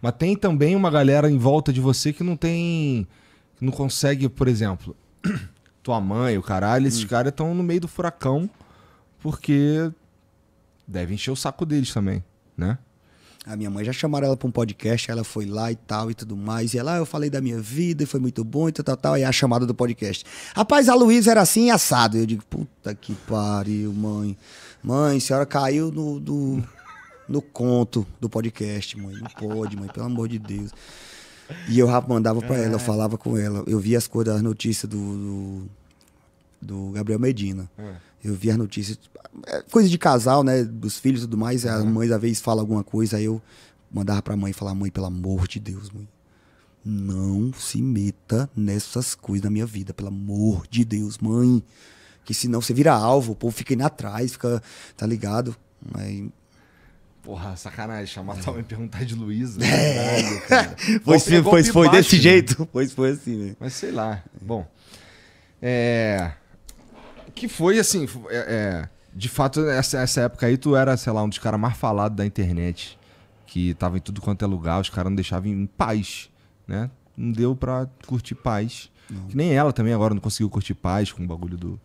Mas tem também uma galera em volta de você que não tem. Que não consegue, por exemplo, tua mãe, o caralho, esses hum. caras estão no meio do furacão porque deve encher o saco deles também, né? A minha mãe já chamaram ela para um podcast, ela foi lá e tal e tudo mais. E ela, ah, eu falei da minha vida, e foi muito bom e tal, tal, tal. E é a chamada do podcast. Rapaz, a Luísa era assim assado. Eu digo, puta que pariu, mãe. Mãe, a senhora caiu no, do, no conto do podcast, mãe. Não pode, mãe, pelo amor de Deus. E eu mandava para ela, eu é. falava com ela. Eu via as coisas, as notícias do, do, do Gabriel Medina. É. Eu via as notícias, é coisa de casal, né? Dos filhos e tudo mais. As uhum. mães às vezes falam alguma coisa, aí eu mandava pra mãe falar: mãe, pelo amor de Deus, mãe. Não se meta nessas coisas na minha vida, pelo amor de Deus, mãe. Que senão você vira alvo, o povo fica indo atrás, fica, tá ligado? Aí, Porra, sacanagem, chamar só é. me perguntar de Luísa. É. foi, foi, foi desse né? jeito. Foi foi assim, né? Mas sei lá. Bom. É. Que foi assim. É, é, de fato, essa, essa época aí, tu era, sei lá, um dos caras mais falados da internet. Que tava em tudo quanto é lugar, os caras não deixavam em paz, né? Não deu pra curtir paz. Não. Que nem ela também agora não conseguiu curtir paz com o bagulho do,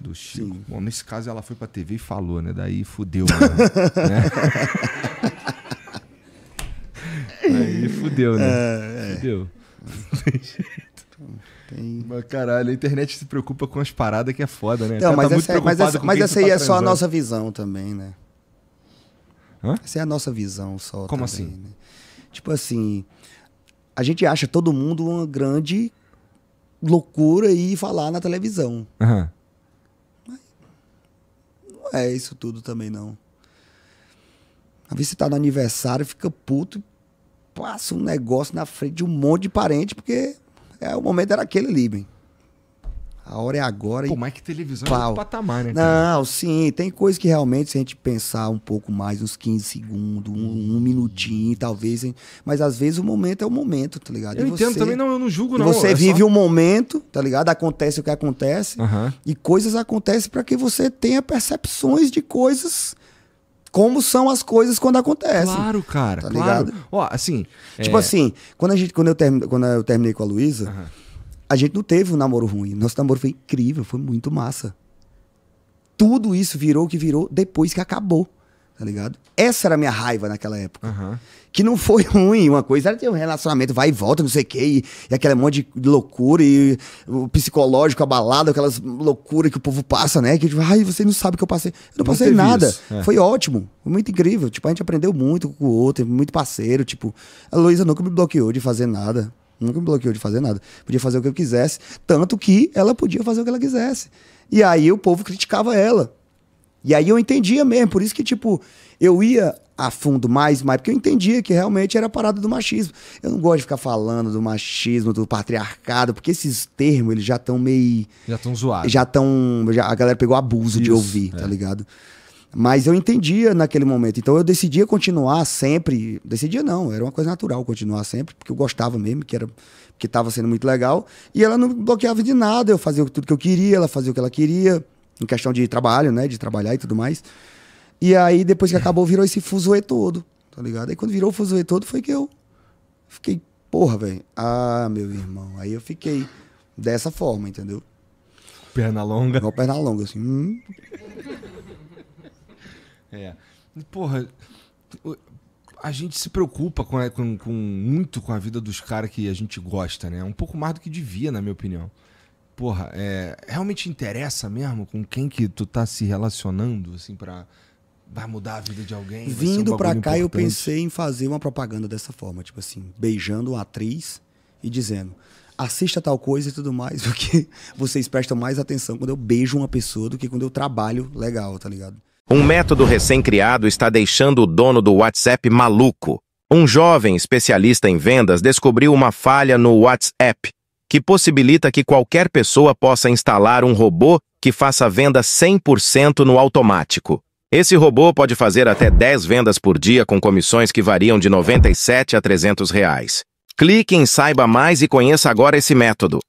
do Chico. Sim. Bom, nesse caso ela foi pra TV e falou, né? Daí fudeu, né? né? Aí fudeu, né? É, é. Fudeu. Tem... caralho, a internet se preocupa com as paradas que é foda, né? Não, tá mas, é- tá essa, mas, essa, mas essa, aí tá é só a nossa visão também, né? Hã? Essa é a nossa visão só. Como também, assim? Né? Tipo assim, a gente acha todo mundo uma grande loucura e falar na televisão. Uhum é isso tudo também, não. Às vezes você tá no aniversário, fica puto, passa um negócio na frente de um monte de parente, porque é, o momento era aquele ali, bem. A hora é agora. Pô, e... mas que televisão pau. é outro patamar, né? Cara? Não, sim. Tem coisa que realmente, se a gente pensar um pouco mais, uns 15 segundos, um, um minutinho, hum. talvez. Hein? Mas às vezes o momento é o momento, tá ligado? Eu e entendo você... também, não, eu não julgo, não. Você é vive só... o momento, tá ligado? Acontece o que acontece. E coisas acontecem para que você tenha percepções de coisas como são as coisas quando acontecem. Claro, cara. Tá ligado? Claro. Ó, assim. Tipo é... assim, quando, a gente, quando, eu term... quando eu terminei com a Luísa a gente não teve um namoro ruim. Nosso namoro foi incrível, foi muito massa. Tudo isso virou o que virou depois que acabou, tá ligado? Essa era a minha raiva naquela época. Uhum. Que não foi ruim, uma coisa era ter um relacionamento vai e volta, não sei o quê, e, e aquele monte de loucura, e o psicológico abalado, aquelas loucuras que o povo passa, né? Que tipo, ai, você não sabe o que eu passei. Eu não, passei nada. É. Foi ótimo, foi muito incrível. Tipo, a gente aprendeu muito com o outro, muito parceiro. Tipo, a Luísa nunca me bloqueou de fazer nada. Nunca me bloqueou de fazer nada. Podia fazer o que eu quisesse, tanto que ela podia fazer o que ela quisesse. E aí o povo criticava ela. E aí eu entendia mesmo, por isso que, tipo, eu ia a fundo mais, mais, porque eu entendia que realmente era a parada do machismo. Eu não gosto de ficar falando do machismo, do patriarcado, porque esses termos, eles já estão meio... Já estão zoados. Já estão... A galera pegou abuso isso, de ouvir, tá é. tá ligado? Mas eu entendia naquele momento. Então eu decidia continuar sempre. Decidia não, era uma coisa natural continuar sempre, porque eu gostava mesmo, que era que estava sendo muito legal. E ela não bloqueava de nada, eu fazia tudo que eu queria, ela fazia o que ela queria, em questão de trabalho, né? De trabalhar e tudo mais. E aí, depois que acabou, virou esse fuzuê todo, tá ligado? Aí quando virou o fuzuê todo, foi que eu fiquei, porra, velho. Ah, meu irmão. Aí eu fiquei dessa forma, entendeu? Perna longa. Igual perna longa, assim. Hum, é. Porra, a gente se preocupa com, com, com muito com a vida dos caras que a gente gosta, né? Um pouco mais do que devia, na minha opinião. Porra, é, realmente interessa mesmo com quem que tu tá se relacionando, assim, pra. Vai mudar a vida de alguém? Vindo um pra cá, importante. eu pensei em fazer uma propaganda dessa forma, tipo assim, beijando uma atriz e dizendo assista tal coisa e tudo mais, porque vocês prestam mais atenção quando eu beijo uma pessoa do que quando eu trabalho legal, tá ligado? Um método recém-criado está deixando o dono do WhatsApp maluco. Um jovem especialista em vendas descobriu uma falha no WhatsApp que possibilita que qualquer pessoa possa instalar um robô que faça venda 100% no automático. Esse robô pode fazer até 10 vendas por dia com comissões que variam de 97 a 300 reais. Clique em Saiba Mais e conheça agora esse método.